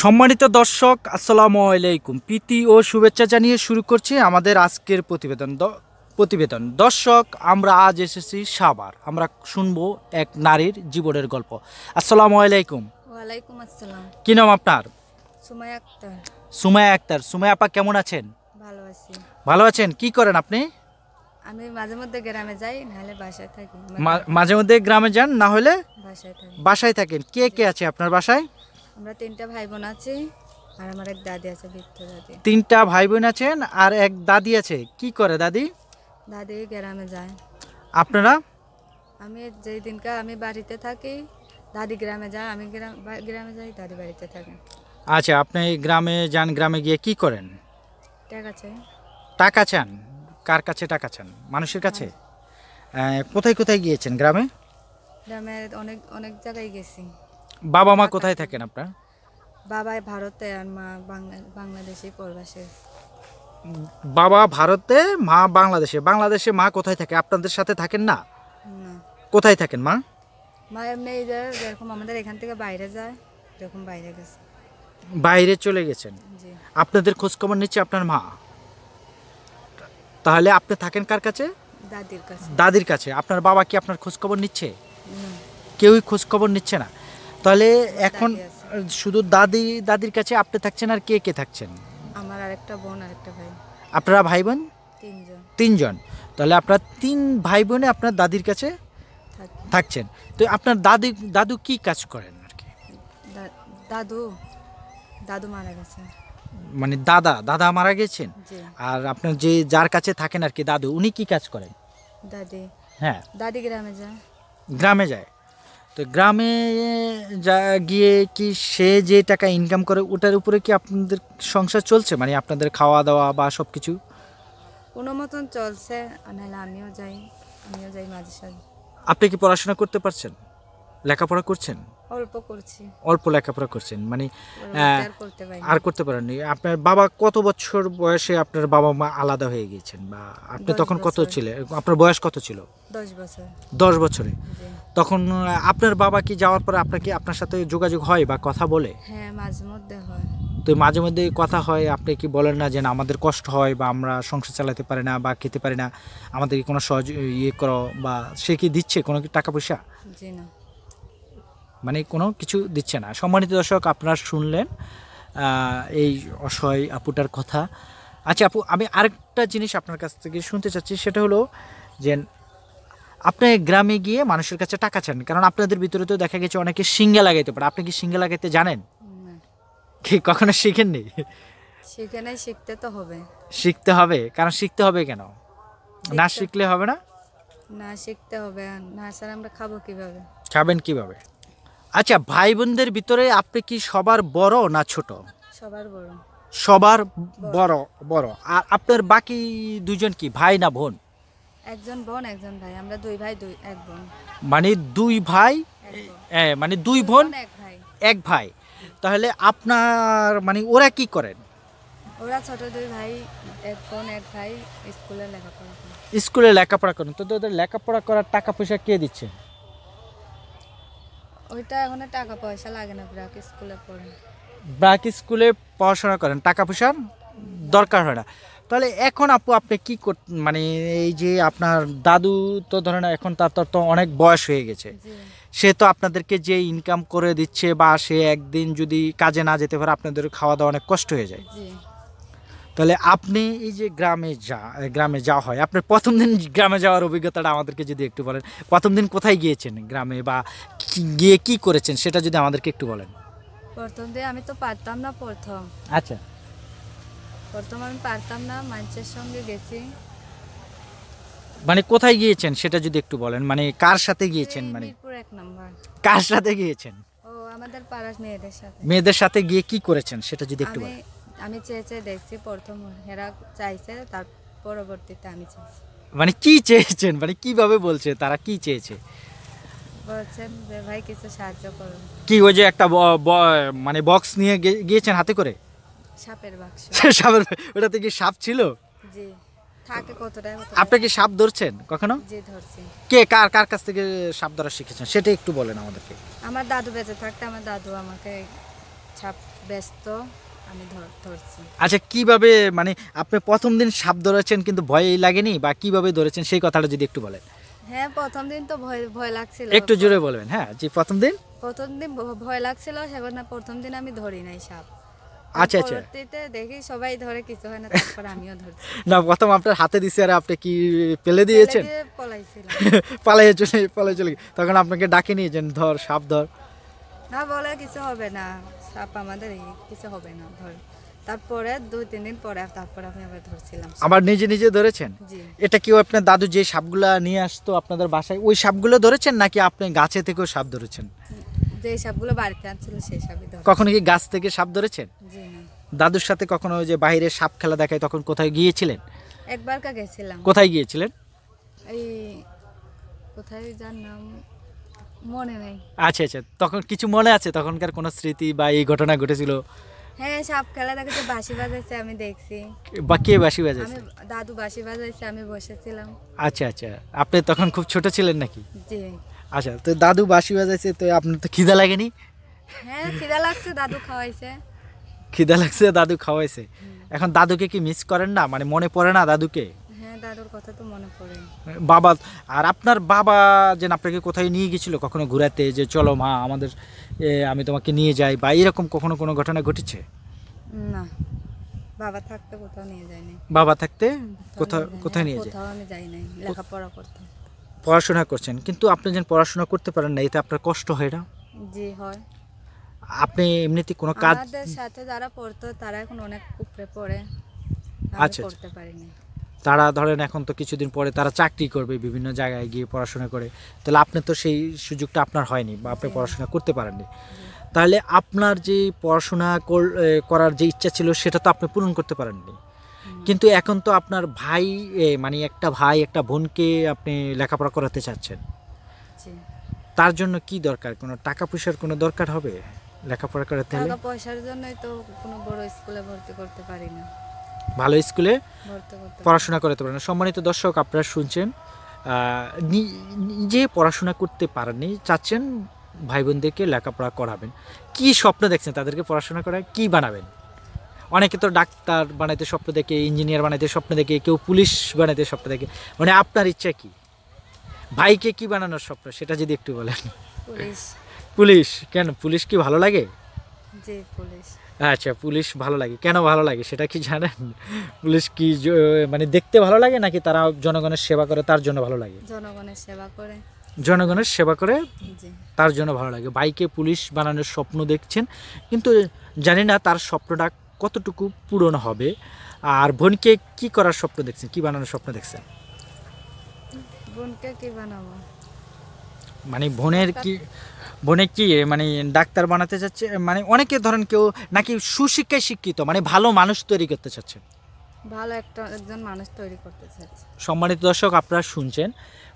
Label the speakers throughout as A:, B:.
A: সম্মানিত দর্শক আসসালামু আলাইকুম প্রীতি ও শুভেচ্ছা জানিয়ে শুরু করছি আমাদের আজকের প্রতিবেদন প্রতিবেদন দর্শক আমরা আজ এসেছি সাবার আমরা শুনবো এক নারীর জীবনের গল্প আসসালামু আলাইকুম
B: ওয়ালাইকুম আসসালাম
A: কি নাম আপনার
B: সুমায়া আক্তার
A: সুমায়া আক্তার আপা কেমন আছেন ভালো আছি ভালো আছেন কি করেন আপনি
B: আমি মাঝে মধ্যে গ্রামে যাই নাহলে বাসায় থাকি
A: মাঝে মধ্যে গ্রামে যান না হলে বাসায় থাকি বাসায় থাকেন কে কে আছে আপনার বাসায়
B: আমরা তিনটা ভাই বোন আছি আর আমার এক দাদি আছে বৃদ্ধ দাদি
A: তিনটা ভাই বোন আছেন আর এক দাদি আছে কি করে দাদি
B: দাদি গ্রামে যায় আপনারা আমি যেই দিনকার আমি বাড়িতে থাকি দাদি গ্রামে যায় আমি গ্রাম গ্রামে যাই দাদি বাড়িতে থাকেন
A: আচ্ছা আপনি গ্রামে যান গ্রামে গিয়ে কি করেন টাকা চাই টাকা চান কার কাছে টাকা চান মানুষের কাছে হ্যাঁ। কোথায় কোথায় গিয়েছেন গ্রামে
B: গ্রামে অনেক অনেক জায়গায় গেছি
A: বাবা মা কোথায় থাকেন আপনার
B: বাবা ভারতে আর মা বাংলাদেশে পরবাসে
A: বাবা ভারতে মা বাংলাদেশে বাংলাদেশে মা কোথায় থাকে আপনাদের সাথে থাকেন না কোথায় থাকেন মা
B: মা এমনি যে যেরকম আমাদের এখান থেকে বাইরে যায় এরকম বাইরে গেছে
A: বাইরে চলে গেছেন আপনাদের খোঁজ খবর নিচ্ছে আপনার মা তাহলে আপনি থাকেন কার কাছে
B: দাদির কাছে দাদির
A: কাছে আপনার বাবা কি আপনার খোঁজ খবর নিচ্ছে কেউই খোঁজ খবর নিচ্ছে না তাহলে এখন শুধু দাদি দাদির কাছে আপনি থাকছেন আর কে কে থাকছেন
B: আমার আরেকটা বোন আরেকটা ভাই আপনারা ভাই বোন তিনজন
A: তিনজন তাহলে আপনার তিন ভাই বোনে আপনার দাদির কাছে থাকছেন তো আপনার দাদি দাদু কি কাজ করেন আর কি
B: দাদু দাদু মারা গেছে
A: মানে দাদা দাদা মারা গেছেন আর আপনার যে যার কাছে থাকেন আর কি দাদু উনি কি কাজ করেন দাদি হ্যাঁ
B: দাদি গ্রামে যায়
A: গ্রামে যায় তো গ্রামে যা গিয়ে কি সে যে টাকা ইনকাম করে ওটার উপরে কি আপনাদের সংসার চলছে মানে আপনাদের খাওয়া দাওয়া বা সব কিছু
B: কোনো মতন চলছে নাহলে আমিও যাই আমিও যাই মাঝে সাঝে
A: আপনি কি পড়াশোনা করতে পারছেন লেখাপড়া করছেন
B: অল্প করছি
A: অল্প লেখাপড়া করছেন মানে আর করতে পারেননি আপনার বাবা কত বছর বয়সে আপনার বাবা মা আলাদা হয়ে গিয়েছেন বা আপনি তখন কত ছিলেন আপনার বয়স কত ছিল দশ বছর দশ বছরে তখন আপনার বাবা কি যাওয়ার পরে আপনাকে আপনার সাথে যোগাযোগ হয় বা কথা বলে
B: হ্যাঁ মাঝে মধ্যে
A: তো মাঝে মধ্যে কথা হয় আপনি কি বলেন না যে না আমাদের কষ্ট হয় বা আমরা সংসার চালাতে পারি না বা খেতে পারি না আমাদেরকে কোনো সহজ ইয়ে করো বা সে কি দিচ্ছে কোনো টাকা পয়সা জি না মানে কোনো কিছু দিচ্ছে না সম্মানিত দর্শক আপনারা শুনলেন এই অসহায় আপুটার কথা আচ্ছা আপু আমি আরেকটা জিনিস আপনার কাছ থেকে শুনতে চাচ্ছি সেটা হলো যে আপনি গ্রামে গিয়ে মানুষের কাছে টাকা চান কারণ আপনাদের ভিতরে তো দেখা গেছে অনেকে সিঙ্গে লাগাইতে পারে আপনি কি সিঙ্গে লাগাইতে জানেন কি কখনো শিখেননি
B: সেখানে শিখতে তো হবে
A: শিখতে হবে কারণ শিখতে হবে কেন না শিখলে হবে না
B: না শিখতে হবে না স্যার আমরা খাবো কিভাবে
A: খাবেন কিভাবে আচ্ছা ভাই বোনদের ভিতরে আপনি কি সবার বড় না ছোট সবার বড় সবার বড় বড় আর আপনার বাকি দুজন কি ভাই না বোন
B: একজন বোন একজন ভাই আমরা দুই ভাই দুই এক বোন
A: মানে দুই ভাই হ্যাঁ মানে দুই বোন এক ভাই তাহলে আপনার মানে ওরা কি করেন
B: ওরা ছোট দুই ভাই এক বোন এক ভাই স্কুলে লেখাপড়া
A: করে স্কুলে লেখাপড়া করেন তো ওদের লেখাপড়া করার টাকা পয়সা কে দিচ্ছে
B: ওইটা এখন টাকা পয়সা লাগে না ব্রাক স্কুলে
A: পড়ে ব্রাক স্কুলে পড়াশোনা করেন টাকা পয়সার দরকার হয় না তাহলে এখন আপু আপনি কি মানে এই যে আপনার দাদু তো ধরেন এখন তার তো অনেক বয়স হয়ে গেছে সে তো আপনাদেরকে যে ইনকাম করে দিচ্ছে বা সে একদিন যদি কাজে না যেতে পারে আপনাদের খাওয়া দাওয়া অনেক কষ্ট হয়ে যায় তাহলে আপনি এই যে গ্রামে যা গ্রামে যাওয়া হয় আপনার প্রথম দিন গ্রামে যাওয়ার অভিজ্ঞতাটা আমাদেরকে যদি একটু বলেন প্রথম দিন কোথায় গিয়েছেন গ্রামে বা গিয়ে কি করেছেন সেটা যদি আমাদেরকে একটু বলেন
B: প্রথম দিন আমি তো পারতাম না প্রথম আচ্ছা প্রথম আমি পারতাম না মানুষের সঙ্গে গেছি
A: মানে কোথায় গিয়েছেন সেটা যদি একটু বলেন মানে কার সাথে গিয়েছেন মানে
B: কার সাথে গিয়েছেন ও আমাদের পাড়ার মেয়েদের সাথে
A: মেয়েদের সাথে গিয়ে কি করেছেন সেটা যদি একটু বলেন
B: আমি চেয়েছে দেখছি প্রথম হেরা চাইছে তার পরবর্তীতে আমি চাইছি
A: মানে কি চেয়েছেন মানে কিভাবে বলছে তারা কি চেয়েছে
B: বলছেন যে ভাই কিছু সাহায্য করুন
A: কি ওই যে একটা মানে বক্স নিয়ে গিয়েছেন হাতে করে
B: সাপের বাক্স সাপের
A: ওটাতে কি সাপ ছিল
B: জি থাকে কতটা আপনি কি সাপ
A: ধরছেন কখনো জি ধরছি কে কার কার কাছ থেকে সাপ ধরা শিখেছেন সেটা একটু বলেন আমাদেরকে
B: আমার দাদু বেঁচে থাকতে আমার দাদু আমাকে সাপ ব্যস্ত
A: আচ্ছা কিভাবে মানে আপনি প্রথম দিন সাপ ধরেছেন কিন্তু ভয় লাগেনি বা কিভাবে ধরেছেন সেই কথাটা যদি একটু বলেন
B: হ্যাঁ প্রথম দিন তো ভয় ভয় লাগছিল একটু জোরে
A: বলবেন হ্যাঁ জি প্রথম দিন
B: প্রথম দিন ভয় লাগছিল সেবার না প্রথম দিন আমি ধরি নাই সাপ আচ্ছা আচ্ছা দেখি সবাই ধরে কিছু হয় না তারপর আমিও ধরছি
A: না প্রথম আপনার হাতে দিছে আর আপনি কি পেলে দিয়েছেন পালাইছিলাম পালাইয়ে চলে পালাই চলে তখন আপনাকে ডাকে নিয়েছেন ধর সাপ ধর
B: না বলে কিছু হবে না সাপ আমাদের কিছু হবে না ধর তারপরে দুই তিন দিন পরে তারপরে আমি আবার ধরছিলাম
A: আবার নিজে নিজে ধরেছেন এটা কি আপনার দাদু যে সাপগুলা নিয়ে আসতো আপনাদের বাসায় ওই সাপগুলো ধরেছেন নাকি আপনি গাছে থেকেও সাপ ধরেছেন
B: যে সাপগুলো বাড়িতে আনছিল সেই সাপই ধরে কখনো কি
A: গাছ থেকে সাপ ধরেছেন জি না দাদুর সাথে কখনো ওই যে বাইরে সাপ খেলা দেখায় তখন কোথায় গিয়েছিলেন
B: একবার কা গেছিলাম
A: কোথায় গিয়েছিলেন
B: এই কোথায় যার নাম মনে নেই
A: আচ্ছা আচ্ছা তখন কিছু মনে আছে তখনকার কোনো স্মৃতি বা এই ঘটনা ঘটেছিল
B: হ্যাঁ সাপ খেলা দেখে দেখেছে বাঁশি বাজাইছে আমি দেখছি বা কে বাঁশি বাজাইছে দাদু বাঁশি বাজাইছে আমি বসেছিলাম
A: আচ্ছা আচ্ছা আপনি তখন খুব ছোট ছিলেন নাকি জি আচ্ছা তো দাদু বাঁশি বাজাইছে তো আপনার তো খিদা লাগেনি
B: হ্যাঁ খিদা লাগছে দাদু খাওয়াইছে
A: খিদা লাগছে দাদু খাওয়াইছে এখন দাদুকে কি মিস করেন না মানে মনে পড়ে না দাদুকে বাবা আর আপনার বাবা যেন আপনাকে কোথায় নিয়ে গেছিল কখনো ঘুরাতে যে চলো মা আমাদের আমি তোমাকে নিয়ে যাই বা এরকম কখনো কোনো ঘটনা ঘটেছে
B: না বাবা থাকতে কোথাও নিয়ে যায়নি
A: বাবা থাকতে কোথাও কোথায় নিয়ে যায় যাই পড়াশোনা করছেন কিন্তু আপনি যেন পড়াশোনা করতে পারেন না এতে আপনার কষ্ট হয় না জি হয় আপনি এমনিতে কোনো কাজ
B: সাথে যারা পড়তো তারা এখন অনেক উপরে পড়ে আচ্ছা করতে
A: আচ্ছা। পারিনি তারা ধরেন এখন তো কিছুদিন পরে তারা চাকরি করবে বিভিন্ন জায়গায় গিয়ে পড়াশোনা করে তাহলে আপনি তো সেই সুযোগটা আপনার হয়নি বা আপনি পড়াশোনা করতে পারেননি তাহলে আপনার যে পড়াশোনা করার যে ইচ্ছা ছিল সেটা তো আপনি পূরণ করতে পারেননি কিন্তু এখন তো আপনার ভাই মানে একটা ভাই একটা বোনকে আপনি লেখাপড়া করাতে চাচ্ছেন তার জন্য কি দরকার কোনো টাকা পয়সার কোনো দরকার হবে লেখাপড়া করাতে
B: পয়সার জন্যই তো কোনো বড় স্কুলে ভর্তি করতে পারি না
A: ভালো স্কুলে পড়াশোনা করাতে পারেন সম্মানিত দর্শক আপনারা শুনছেন নিজে পড়াশোনা করতে পারেননি চাচ্ছেন ভাই বোনদেরকে লেখাপড়া করাবেন কি স্বপ্ন দেখছেন তাদেরকে পড়াশোনা করায় কি বানাবেন অনেকে তো ডাক্তার বানাইতে স্বপ্ন দেখে ইঞ্জিনিয়ার বানাইতে স্বপ্ন দেখে কেউ পুলিশ বানাইতে স্বপ্ন দেখে মানে আপনার ইচ্ছা কি ভাইকে কি বানানোর স্বপ্ন সেটা যদি একটু বলেন পুলিশ কেন পুলিশ কি ভালো লাগে পুলিশ আচ্ছা পুলিশ ভালো লাগে কেন ভালো লাগে সেটা কি জানেন পুলিশ কি মানে দেখতে ভালো লাগে নাকি তারা জনগণের সেবা করে তার জন্য ভালো লাগে
B: জনগণের সেবা করে
A: জনগণের সেবা করে তার জন্য ভালো লাগে বাইকে পুলিশ বানানোর স্বপ্ন দেখছেন কিন্তু জানি না তার স্বপ্নটা কতটুকু পূরণ হবে আর বোনকে কি করার স্বপ্ন দেখছেন কি বানানোর স্বপ্ন দেখছেন
B: বোনকে কি বানাবো
A: মানে বোনের আচ্ছা। কি বোনে কি মানে ডাক্তার বানাতে চাচ্ছে মানে অনেকে ধরেন কেউ নাকি সুশিক্ষায় শিক্ষিত মানে ভালো মানুষ তৈরি করতে চাচ্ছে
B: ভালো একটা একজন মানুষ তৈরি করতে চাচ্ছে
A: সম্মানিত দর্শক আপনারা শুনছেন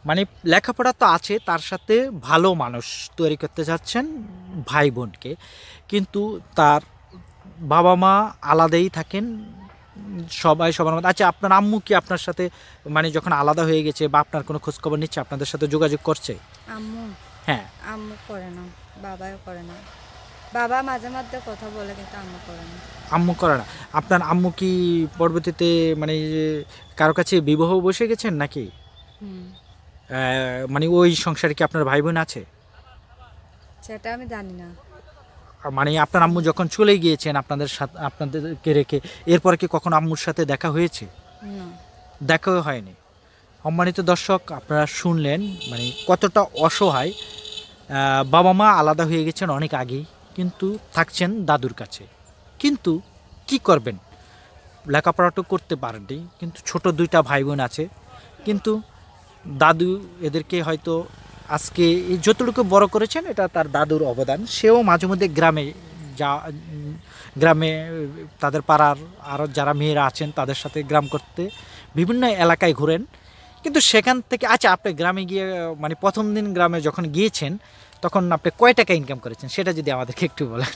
A: মানে লেখাপড়া তো আছে তার সাথে ভালো মানুষ তৈরি করতে চাচ্ছেন ভাই বোনকে কিন্তু তার বাবা মা আলাদাই থাকেন সবাই সবার মধ্যে আচ্ছা আপনার আম্মু কি আপনার সাথে মানে যখন আলাদা হয়ে গেছে বা আপনার কোনো খোঁজখবর নিচ্ছে আপনাদের সাথে যোগাযোগ করছে আম্মু হ্যাঁ
B: আম্মু করে না বাবাও করে না বাবা মাঝে মাঝে কথা বলে কিন্তু আম্মু করে না
A: আম্মু করে না আপনার আম্মু কি পরবর্তীতে মানে কারো কাছে বিবাহ বসে গেছেন নাকি মানে ওই সংসারে কি আপনার ভাই বোন আছে
B: সেটা আমি জানি না
A: মানে আপনার আম্মু যখন চলে গিয়েছেন আপনাদের সাথে আপনাদেরকে রেখে এরপর কি কখনো আম্মুর সাথে দেখা হয়েছে দেখাও হয়নি সম্মানিত দর্শক আপনারা শুনলেন মানে কতটা অসহায় বাবা মা আলাদা হয়ে গেছেন অনেক আগেই কিন্তু থাকছেন দাদুর কাছে কিন্তু কি করবেন লেখাপড়াটা করতে পারেননি কিন্তু ছোট দুইটা ভাই বোন আছে কিন্তু দাদু এদেরকে হয়তো আজকে যতটুকু বড় করেছেন এটা তার দাদুর অবদান সেও মাঝে মধ্যে গ্রামে যা গ্রামে তাদের পাড়ার আরও যারা মেয়েরা আছেন তাদের সাথে গ্রাম করতে বিভিন্ন এলাকায় ঘুরেন কিন্তু সেখান থেকে আচ্ছা আপনি গ্রামে গিয়ে মানে প্রথম দিন গ্রামে যখন গিয়েছেন তখন আপনি কয় টাকা ইনকাম করেছেন সেটা যদি আমাদেরকে একটু বলেন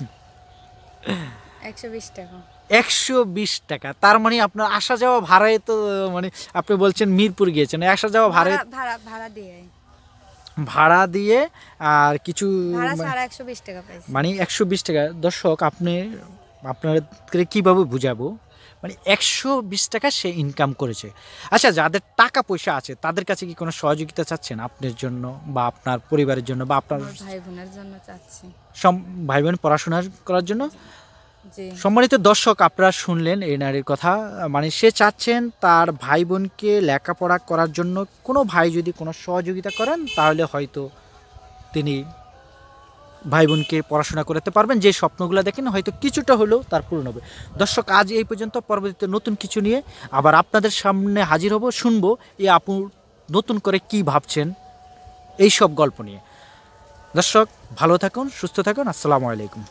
B: একশো বিশ টাকা
A: একশো বিশ টাকা তার মানে আপনার আসা যাওয়া ভাড়ায় তো মানে আপনি বলছেন মিরপুর গিয়েছেন আসা যাওয়া ভাড়ায়
B: ভাড়া ভাড়া দিয়ে
A: ভাড়া দিয়ে আর কিছু মানে একশো বিশ টাকা দর্শক আপনি আপনার কীভাবে বুঝাবো মানে একশো বিশ টাকা সে ইনকাম করেছে আচ্ছা যাদের টাকা পয়সা আছে তাদের কাছে কি কোনো সহযোগিতা চাচ্ছেন আপনার জন্য বা আপনার পরিবারের জন্য বা আপনার
B: ভাই বোনের জন্য চাচ্ছি
A: সব ভাই বোন পড়াশোনা করার জন্য সম্মানিত দর্শক আপনারা শুনলেন এই নারীর কথা মানে সে চাচ্ছেন তার ভাই বোনকে লেখাপড়া করার জন্য কোনো ভাই যদি কোনো সহযোগিতা করেন তাহলে হয়তো তিনি ভাই বোনকে পড়াশোনা করাতে পারবেন যে স্বপ্নগুলো দেখেন হয়তো কিছুটা হলেও তার পূরণ হবে দর্শক আজ এই পর্যন্ত পরবর্তীতে নতুন কিছু নিয়ে আবার আপনাদের সামনে হাজির হব শুনবো এই আপু নতুন করে কি ভাবছেন এই সব গল্প নিয়ে দর্শক ভালো থাকুন সুস্থ থাকুন আসসালামু আলাইকুম